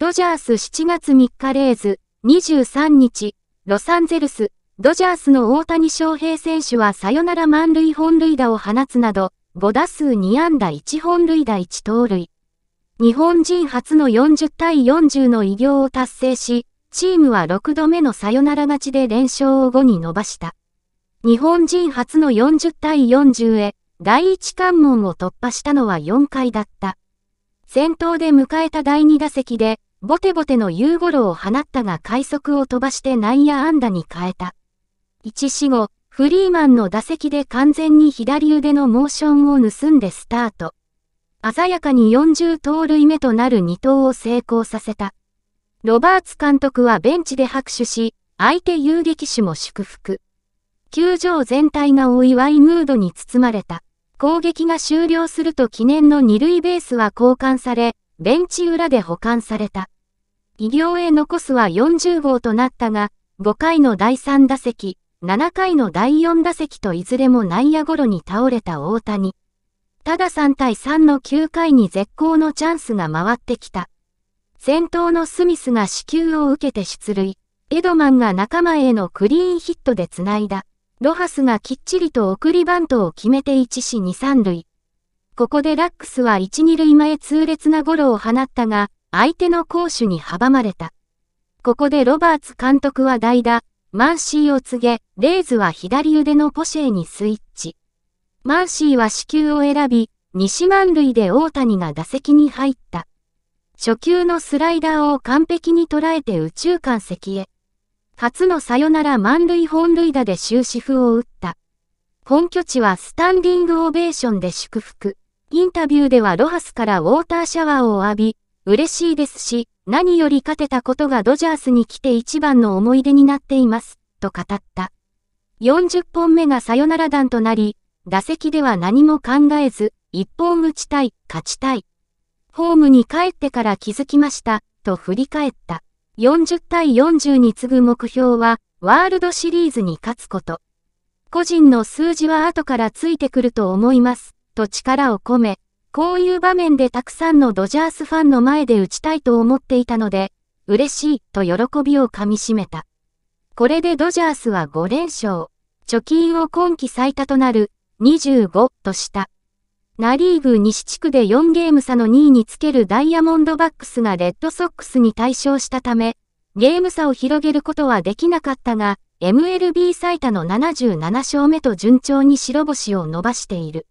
ドジャース7月3日レーズ、23日、ロサンゼルス、ドジャースの大谷翔平選手はサヨナラ満塁本塁打を放つなど、5打数2安打1本塁打1盗塁。日本人初の40対40の偉業を達成し、チームは6度目のサヨナラ勝ちで連勝を5に伸ばした。日本人初の40対40へ、第1関門を突破したのは4回だった。先頭で迎えた第2打席で、ボテボテのユーゴロを放ったが快速を飛ばして内野安打に変えた。1死後、フリーマンの打席で完全に左腕のモーションを盗んでスタート。鮮やかに40盗塁目となる2投を成功させた。ロバーツ監督はベンチで拍手し、相手遊撃手も祝福。球場全体がお祝いムードに包まれた。攻撃が終了すると記念の二塁ベースは交換され、ベンチ裏で保管された。異形へ残すは40号となったが、5回の第3打席、7回の第4打席といずれも内野ゴロに倒れた大谷。ただ3対3の9回に絶好のチャンスが回ってきた。先頭のスミスが死球を受けて出塁。エドマンが仲間へのクリーンヒットで繋いだ。ロハスがきっちりと送りバントを決めて1死2、3塁。ここでラックスは1、2塁前痛烈なゴロを放ったが、相手の攻守に阻まれた。ここでロバーツ監督は代打、マンシーを告げ、レイズは左腕のポシェにスイッチ。マンシーは死球を選び、西満塁で大谷が打席に入った。初球のスライダーを完璧に捉えて宇宙間席へ。初のサヨナラ満塁本塁打で終止符を打った。本拠地はスタンディングオベーションで祝福。インタビューではロハスからウォーターシャワーを浴び、嬉しいですし、何より勝てたことがドジャースに来て一番の思い出になっています、と語った。40本目がサヨナラ弾となり、打席では何も考えず、一本打ちたい、勝ちたい。ホームに帰ってから気づきました、と振り返った。40対40に次ぐ目標は、ワールドシリーズに勝つこと。個人の数字は後からついてくると思います。と力を込め、こういう場面でたくさんのドジャースファンの前で打ちたいと思っていたので、嬉しいと喜びをかみしめた。これでドジャースは5連勝、貯金を今季最多となる25とした。ナリーグ西地区で4ゲーム差の2位につけるダイヤモンドバックスがレッドソックスに対勝したため、ゲーム差を広げることはできなかったが、MLB 最多の77勝目と順調に白星を伸ばしている。